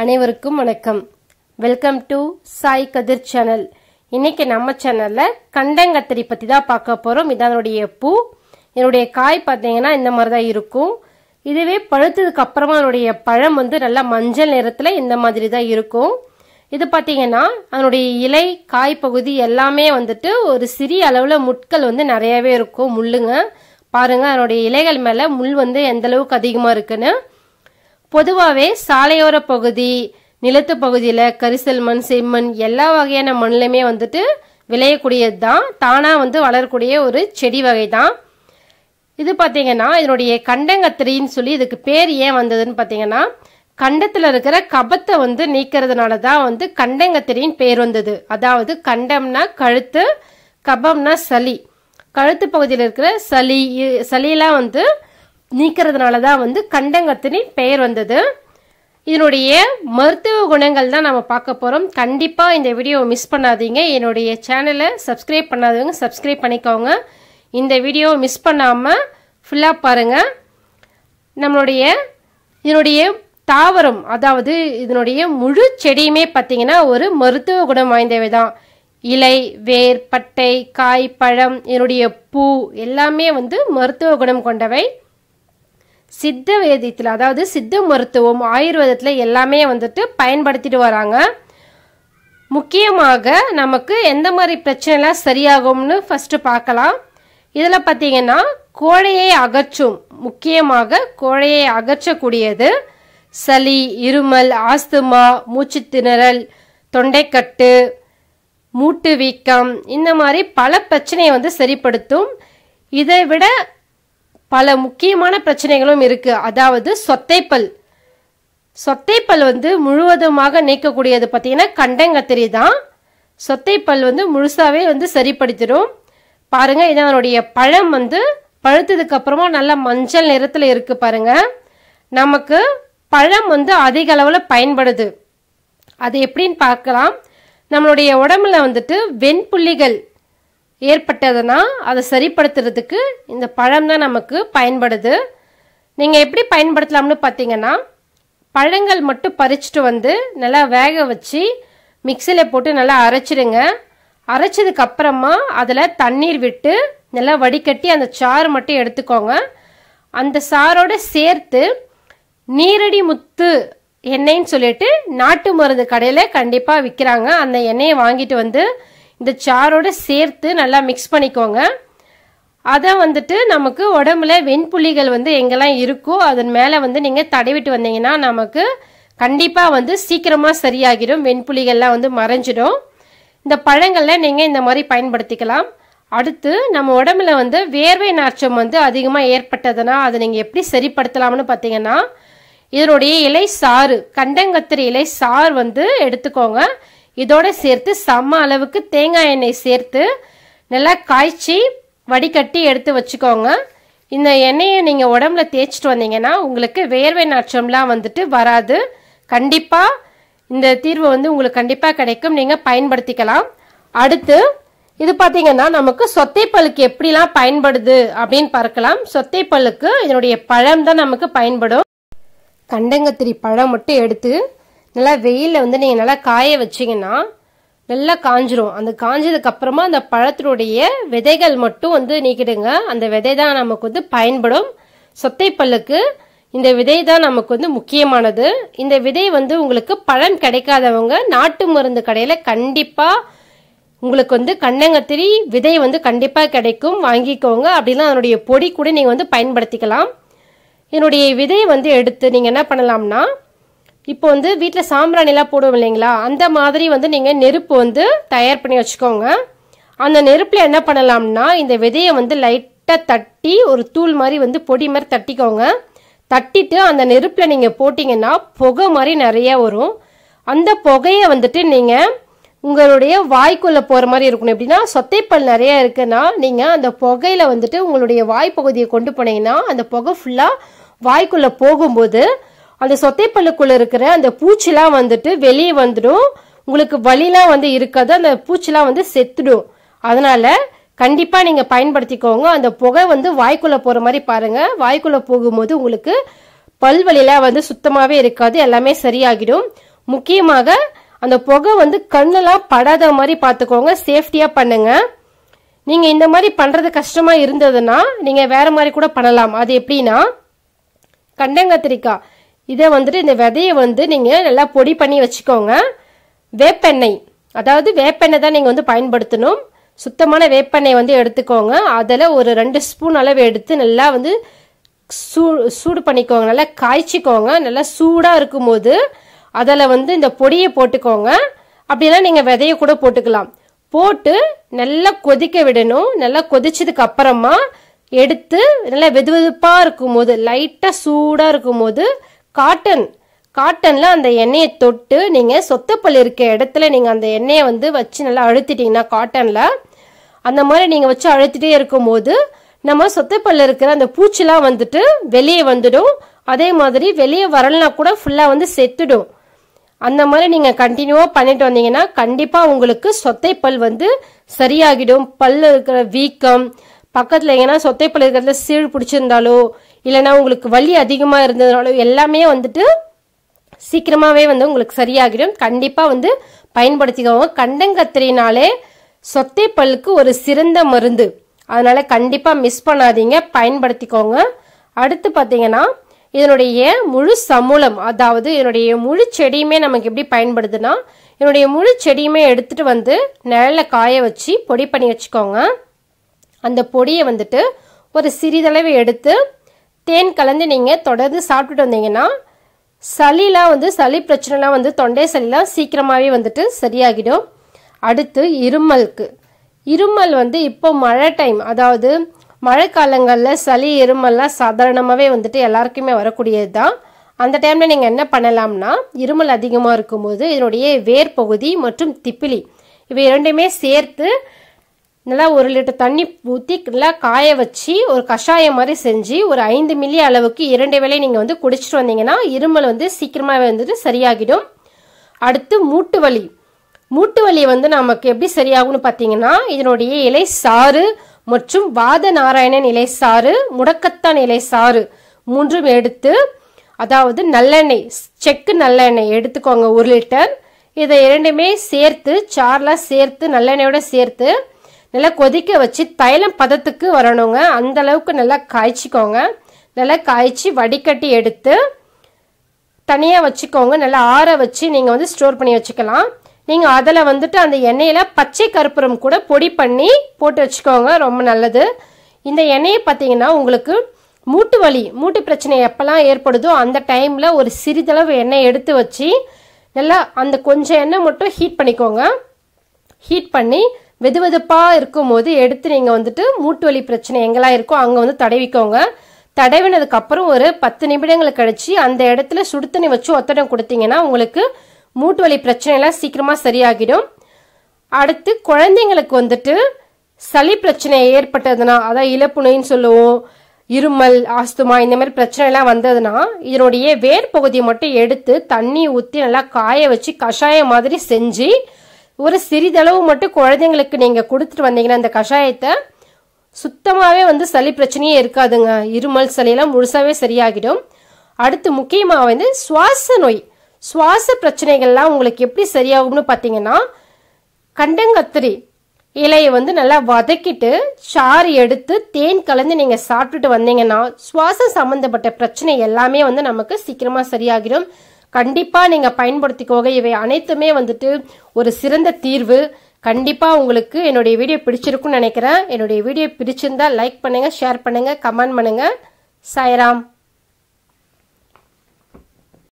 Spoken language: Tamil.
அனைவருக்கும் வணக்கம் welcome to Sai Kathir channel இன்னைக்கு நம்ம சேனல்ல கண்டங்கத்திரி பத்தி தான் பார்க்க போறோம் இதனுடைய பூ என்னுடைய காய் பார்த்தீங்கன்னா இந்த மாதிரி தான் இருக்கும் இதுவே பழுத்ததுக்கு அப்புறமா அதனுடைய பழம் வந்து நல்லா மஞ்சள் நிறத்துல இந்த மாதிரி தான் இருக்கும் இது பாத்தீங்கன்னா அதனுடைய இலை காய் பகுதி எல்லாமே வந்துட்டு ஒரு சிறிய அளவுல முட்கள் வந்து நிறையவே இருக்கும் முள்ளுங்க பாருங்க அதனுடைய இலைகள் மேல முள் வந்து எந்த அளவுக்கு அதிகமா இருக்குன்னு பொதுவாகவே சாலையோர பகுதி நிலத்து பகுதியில் கரிசல் மண் செம்மண் எல்லா வகையான மண்ணிலுமே வந்துட்டு விளையக்கூடியது தான் தானாக வந்து வளரக்கூடிய ஒரு செடி வகை தான் இது பார்த்தீங்கன்னா இதனுடைய கண்டங்கத்திரின்னு சொல்லி இதுக்கு பேர் ஏன் வந்ததுன்னு பார்த்தீங்கன்னா கண்டத்தில் இருக்கிற கபத்தை வந்து நீக்கிறதுனால தான் வந்து கண்டங்கத்திரின்னு பேர் வந்தது அதாவது கண்டம்னா கழுத்து கபம்னா சளி கழுத்து பகுதியில் இருக்கிற சளி சளியெல்லாம் வந்து நீக்கிறதுனால தான் வந்து கண்டங்கத்தினி பெயர் வந்தது இதனுடைய மருத்துவ குணங்கள் தான் நம்ம பார்க்க போகிறோம் கண்டிப்பாக இந்த வீடியோவை மிஸ் பண்ணாதீங்க என்னுடைய சேனலை சப்ஸ்கிரைப் பண்ணாதவங்க சப்ஸ்கிரைப் பண்ணிக்கோங்க இந்த வீடியோவை மிஸ் பண்ணாமல் ஃபுல்லாக பாருங்கள் நம்மளுடைய இதனுடைய தாவரம் அதாவது இதனுடைய முழு செடியுமே பார்த்தீங்கன்னா ஒரு மருத்துவ குணம் வாய்ந்தவை தான் இலை வேர் பட்டை காய் பழம் இதனுடைய பூ எல்லாமே வந்து மருத்துவ குணம் கொண்டவை சித்த வேதியத்தில் அதாவது சித்த மருத்துவம் ஆயுர்வேதத்தில் எல்லாமே வந்துட்டு பயன்படுத்திட்டு வராங்க முக்கியமாக நமக்கு எந்த மாதிரி பிரச்சனைலாம் சரியாகும்னு ஃபஸ்ட்டு பார்க்கலாம் இதில் பார்த்தீங்கன்னா கோழையை அகற்றும் முக்கியமாக கோழையை அகற்றக்கூடியது சளி இருமல் ஆஸ்துமா மூச்சு திணறல் தொண்டைக்கட்டு மூட்டு வீக்கம் இந்த மாதிரி பல பிரச்சனையை வந்து சரிப்படுத்தும் இதை விட பல முக்கியமான பிரச்சனைகளும் இருக்குது அதாவது சொத்தைப்பல் சொத்தைப்பல் வந்து முழுவதுமாக நீக்கக்கூடியது பார்த்தீங்கன்னா கண்டங்கத்திரி தான் சொத்தைப்பல் வந்து முழுசாகவே வந்து சரிப்படுத்திடும் பாருங்கள் இதனுடைய பழம் வந்து பழுத்ததுக்கு அப்புறமா நல்ல மஞ்சள் நிறத்தில் இருக்குது பாருங்கள் நமக்கு பழம் வந்து அதிக அளவுல பயன்படுது அது எப்படின்னு பார்க்கலாம் நம்மளுடைய உடம்புல வந்துட்டு வெண்புள்ளிகள் ஏற்பட்டதுன்னா அதை சரிப்படுத்துறதுக்கு இந்த பழம் தான் நமக்கு பயன்படுது நீங்கள் எப்படி பயன்படுத்தலாம்னு பார்த்தீங்கன்னா பழங்கள் மட்டும் பறிச்சுட்டு வந்து நல்லா வேக வச்சு மிக்சியில் போட்டு நல்லா அரைச்சிடுங்க அரைச்சதுக்கு அப்புறமா அதில் தண்ணீர் விட்டு நல்லா வடிகட்டி அந்த சாறு மட்டும் எடுத்துக்கோங்க அந்த சாரோட சேர்த்து நீரடி முத்து எண்ணெய்ன்னு சொல்லிட்டு நாட்டு மருந்து கடையில் கண்டிப்பாக விற்கிறாங்க அந்த எண்ணெயை வாங்கிட்டு வந்து இந்த சாரோடு சேர்த்து நல்லா மிக்ஸ் பண்ணிக்கோங்க அதை வந்துட்டு நமக்கு உடம்புல வெண்புள்ளிகள் வந்து எங்கெல்லாம் இருக்கோ அதன் மேலே வந்து நீங்கள் தடைவிட்டு வந்தீங்கன்னா நமக்கு கண்டிப்பாக வந்து சீக்கிரமாக சரியாகிடும் வெண்புள்ளிகள்லாம் வந்து மறைஞ்சிடும் இந்த பழங்களில் நீங்கள் இந்த மாதிரி பயன்படுத்திக்கலாம் அடுத்து நம்ம உடம்புல வந்து வேர்வை நாற்றம் வந்து அதிகமாக ஏற்பட்டதுன்னா அதை நீங்கள் எப்படி சரிப்படுத்தலாம்னு பார்த்தீங்கன்னா இதனுடைய இலை சாறு கண்டங்கத்திரி இலை சாறு வந்து எடுத்துக்கோங்க இதோட சேர்த்து சம அளவுக்கு தேங்காய் எண்ணெய் சேர்த்து நல்லா காய்ச்சி வடிகட்டி எடுத்து வச்சுக்கோங்க இந்த எண்ணெயை நீங்கள் உடம்புல தேய்ச்சிட்டு வந்தீங்கன்னா உங்களுக்கு வேர்வை நாற்றம்லாம் வந்துட்டு வராது கண்டிப்பாக இந்த தீர்வு வந்து உங்களுக்கு கண்டிப்பாக கிடைக்கும் நீங்கள் பயன்படுத்திக்கலாம் அடுத்து இது பார்த்தீங்கன்னா நமக்கு சொத்தை பல்லுக்கு எப்படிலாம் பயன்படுது அப்படின்னு பார்க்கலாம் சொத்தை பல்லுக்கு இதனுடைய பழம் தான் நமக்கு பயன்படும் கண்டங்கத்திரி பழம் மட்டும் எடுத்து நல்லா வெயிலில் வந்து நீங்கள் நல்லா காய வச்சிங்கன்னா நல்லா காஞ்சிரும் அந்த காஞ்சதுக்கு அப்புறமா அந்த பழத்தினுடைய விதைகள் மட்டும் வந்து நீக்கிடுங்க அந்த விதை தான் நமக்கு வந்து பயன்படும் சொத்தை பல்லுக்கு இந்த விதை தான் நமக்கு வந்து முக்கியமானது இந்த விதை வந்து உங்களுக்கு பழம் கிடைக்காதவங்க நாட்டு மருந்து கடையில் கண்டிப்பாக உங்களுக்கு வந்து கண்ணங்கத்திரி விதை வந்து கண்டிப்பாக கிடைக்கும் வாங்கிக்கோங்க அப்படின்னா அதனுடைய பொடி கூட நீங்கள் வந்து பயன்படுத்திக்கலாம் என்னுடைய விதை வந்து எடுத்து நீங்கள் என்ன பண்ணலாம்னா இப்போ வந்து வீட்டில் சாம்பிராணிலாம் போடுவோம் இல்லைங்களா அந்த மாதிரி வந்து நீங்கள் நெருப்பு வந்து தயார் பண்ணி வச்சுக்கோங்க அந்த நெருப்பில் என்ன பண்ணலாம்னா இந்த விதையை வந்து லைட்டாக தட்டி ஒரு தூள் மாதிரி வந்து பொடி மாதிரி தட்டிக்கோங்க தட்டிட்டு அந்த நெருப்பில் நீங்கள் போட்டிங்கன்னா புகை மாதிரி நிறைய வரும் அந்த புகையை வந்துட்டு நீங்கள் உங்களுடைய வாய்க்குள்ளே போகிற மாதிரி இருக்கணும் எப்படின்னா சொத்தைப்பல் நிறையா இருக்குன்னா நீங்கள் அந்த புகையில் வந்துட்டு உங்களுடைய வாய்ப்பகுதியை கொண்டு போனீங்கன்னா அந்த புகை ஃபுல்லாக வாய்க்குள்ளே போகும்போது அந்த சொத்தைப்பல்லுக்குள்ள இருக்கிற அந்த பூச்சிலாம் வந்துட்டு வெளியே வந்துடும் உங்களுக்கு வலிலாம் வந்து இருக்காது அந்த பூச்சிலாம் வந்து செத்துடும் அதனால கண்டிப்பாக நீங்கள் பயன்படுத்திக்கோங்க அந்த புகை வந்து வாய்க்குள்ளே போகிற மாதிரி பாருங்கள் வாய்க்குள்ளே போகும்போது உங்களுக்கு பல் பல்வழிலாம் வந்து சுத்தமாகவே இருக்காது எல்லாமே சரியாகிடும் முக்கியமாக அந்த புகை வந்து கண்ணெல்லாம் படாத மாதிரி பார்த்துக்கோங்க சேஃப்டியாக பண்ணுங்கள் நீங்கள் இந்த மாதிரி பண்ணுறது கஷ்டமாக இருந்ததுன்னா நீங்கள் வேறு மாதிரி கூட பண்ணலாம் அது எப்படின்னா கண்டங்கத்திரிக்காய் இதை வந்துட்டு இந்த விதையை வந்து நீங்கள் நல்லா பொடி பண்ணி வச்சுக்கோங்க வேப்பெண்ணெய் அதாவது வேப்பெண்ணெய் தான் நீங்கள் வந்து பயன்படுத்தணும் சுத்தமான வேப்பெண்ணெய் வந்து எடுத்துக்கோங்க அதில் ஒரு ரெண்டு ஸ்பூன் அளவு எடுத்து நல்லா வந்து சூ சூடு பண்ணிக்கோங்க நல்லா காய்ச்சிக்கோங்க நல்லா சூடாக இருக்கும்போது அதில் வந்து இந்த பொடியை போட்டுக்கோங்க அப்படிலாம் நீங்கள் விதையை கூட போட்டுக்கலாம் போட்டு நல்லா கொதிக்க விடணும் நல்லா கொதிச்சதுக்கு அப்புறமா எடுத்து நல்லா வெது வெதுப்பாக இருக்கும்போது லைட்டாக சூடாக இருக்கும்போது காட்டன் காட்டனில் அந்த எண்ணெயை தொட்டு நீங்கள் சொத்தப்பல் இருக்க இடத்துல நீங்கள் அந்த எண்ணெயை வந்து வச்சு நல்லா அழுத்திட்டிங்கன்னா காட்டனில் அந்த மாதிரி நீங்கள் வச்சு அழுத்திட்டே இருக்கும்போது நம்ம சொத்தப்பல் இருக்கிற அந்த பூச்சிலாம் வந்துட்டு வெளியே வந்துடும் அதே மாதிரி வெளியே வரலனா கூட ஃபுல்லாக வந்து செத்துடும் அந்த மாதிரி நீங்கள் கண்டினியூவாக பண்ணிட்டு வந்தீங்கன்னா கண்டிப்பாக உங்களுக்கு சொத்தைப்பல் வந்து சரியாகிடும் பல் இருக்கிற வீக்கம் பக்கத்தில் எங்கன்னா சொத்தைப்பல் இருக்கிறதுல சீழ் பிடிச்சிருந்தாலோ இல்லைனா உங்களுக்கு வலி அதிகமாக இருந்ததுனால எல்லாமே வந்துட்டு சீக்கிரமாகவே வந்து உங்களுக்கு சரியாகிடும் கண்டிப்பாக வந்து பயன்படுத்திக்கோங்க கண்டங்கத்திரினாலே சொத்தை பல்லுக்கு ஒரு சிறந்த மருந்து அதனால் கண்டிப்பாக மிஸ் பண்ணாதீங்க பயன்படுத்திக்கோங்க அடுத்து பார்த்தீங்கன்னா இதனுடைய முழு சமூலம் அதாவது என்னுடைய முழு செடியுமே நமக்கு எப்படி பயன்படுதுன்னா என்னுடைய முழு செடியுமே எடுத்துகிட்டு வந்து நிழலில் காய வச்சு பொடி பண்ணி வச்சுக்கோங்க அந்த பொடியை வந்துட்டு ஒரு சிறிதளவு எடுத்து தேன் கலந்து நீங்கள் தொடர்ந்து சாப்பிட்டுட்டு வந்தீங்கன்னா சளிலாம் வந்து சளி பிரச்சனைலாம் வந்து தொண்டை சளிலாம் சீக்கிரமாகவே வந்துட்டு சரியாகிடும் அடுத்து இருமலுக்கு இருமல் வந்து இப்போ மழை டைம் அதாவது மழை காலங்களில் சளி இருமல்லாம் சாதாரணமாகவே வந்துட்டு எல்லாருக்குமே வரக்கூடியது தான் அந்த டைமில் நீங்கள் என்ன பண்ணலாம்னா இருமல் அதிகமாக இருக்கும்போது இதனுடைய வேர் பகுதி மற்றும் திப்பிலி இவை இரண்டுமே சேர்த்து நல்லா ஒரு லிட்டர் தண்ணி ஊற்றி நல்லா காய வச்சு ஒரு கஷாயம் மாதிரி செஞ்சு ஒரு ஐந்து மில்லி அளவுக்கு இரண்டு வேலை நீங்கள் வந்து குடிச்சிட்டு வந்தீங்கன்னா இருமல் வந்து சீக்கிரமாகவே வந்துட்டு சரியாகிடும் அடுத்து மூட்டு வலி மூட்டு வலி வந்து நமக்கு எப்படி சரியாகும்னு பார்த்தீங்கன்னா இதனுடைய இலை சாறு மற்றும் வாத நாராயணன் இலை சாறு முடக்கத்தான் இலை சாறு மூன்றும் எடுத்து அதாவது நல்லெண்ணெய் செக்கு நல்லெண்ணெய் எடுத்துக்கோங்க ஒரு லிட்டர் இதை இரண்டுமே சேர்த்து சார்லாம் சேர்த்து நல்லெண்ணெயோட சேர்த்து நல்லா கொதிக்க வச்சு தைலம் பதத்துக்கு வரணுங்க அந்த அளவுக்கு நல்லா காய்ச்சிக்கோங்க நல்லா காய்ச்சி வடிகட்டி எடுத்து தனியாக வச்சுக்கோங்க நல்லா ஆற வச்சு நீங்கள் வந்து ஸ்டோர் பண்ணி வச்சுக்கலாம் நீங்கள் அதில் வந்துட்டு அந்த எண்ணெயில் பச்சை கருப்பூரம் கூட பொடி பண்ணி போட்டு வச்சுக்கோங்க ரொம்ப நல்லது இந்த எண்ணெயை பார்த்தீங்கன்னா உங்களுக்கு மூட்டு வலி மூட்டு பிரச்சனை எப்போல்லாம் ஏற்படுதோ அந்த டைமில் ஒரு சிறிதளவு எண்ணெய் எடுத்து வச்சு நல்லா அந்த கொஞ்சம் எண்ணெய் மட்டும் ஹீட் பண்ணிக்கோங்க ஹீட் பண்ணி வெதுவெதுப்பாக இருக்கும் போது எடுத்து நீங்கள் வந்துட்டு மூட்டு வலி பிரச்சனை எங்கெல்லாம் இருக்கோ அங்கே வந்து தடவிக்கோங்க தடவினதுக்கு அப்புறம் ஒரு பத்து நிமிடங்கள் கழிச்சு அந்த இடத்துல சுடுத்தண்ணி வச்சு ஒத்தடம் கொடுத்தீங்கன்னா உங்களுக்கு மூட்டு வலி எல்லாம் சீக்கிரமாக சரியாகிடும் அடுத்து குழந்தைங்களுக்கு வந்துட்டு சளி பிரச்சனை ஏற்பட்டதுன்னா அதான் இழப்புணைன்னு சொல்லுவோம் இருமல் ஆஸ்துமா இந்த மாதிரி பிரச்சனைலாம் வந்ததுன்னா இதனுடைய வேர் பகுதியை மட்டும் எடுத்து தண்ணி ஊற்றி நல்லா காய வச்சு கஷாயம் மாதிரி செஞ்சு ஒரு சிறிதளவு மட்டும் குழந்தைங்களுக்கு நீங்கள் கொடுத்துட்டு வந்தீங்கன்னா அந்த கஷாயத்தை சுத்தமாகவே வந்து சளி பிரச்சனையே இருக்காதுங்க இருமல் சளியெல்லாம் முழுசாகவே சரியாகிடும் அடுத்து முக்கியமாக வந்து சுவாச நோய் சுவாச பிரச்சனைகள்லாம் உங்களுக்கு எப்படி சரியாகும்னு பார்த்தீங்கன்னா கண்டங்கத்திரி இலையை வந்து நல்லா வதக்கிட்டு சாறு எடுத்து தேன் கலந்து நீங்கள் சாப்பிட்டுட்டு வந்தீங்கன்னா சுவாசம் சம்மந்தப்பட்ட பிரச்சனை எல்லாமே வந்து நமக்கு சீக்கிரமாக சரியாகிடும் கண்டிப்பாக நீங்கள் பயன்படுத்திக்கோங்க இவை அனைத்துமே வந்துட்டு ஒரு சிறந்த தீர்வு கண்டிப்பாக உங்களுக்கு என்னுடைய வீடியோ பிடிச்சிருக்குன்னு நினைக்கிறேன் என்னுடைய வீடியோ பிடிச்சிருந்தா லைக் பண்ணுங்கள் ஷேர் பண்ணுங்கள் கமெண்ட் பண்ணுங்கள் சாய்ராம்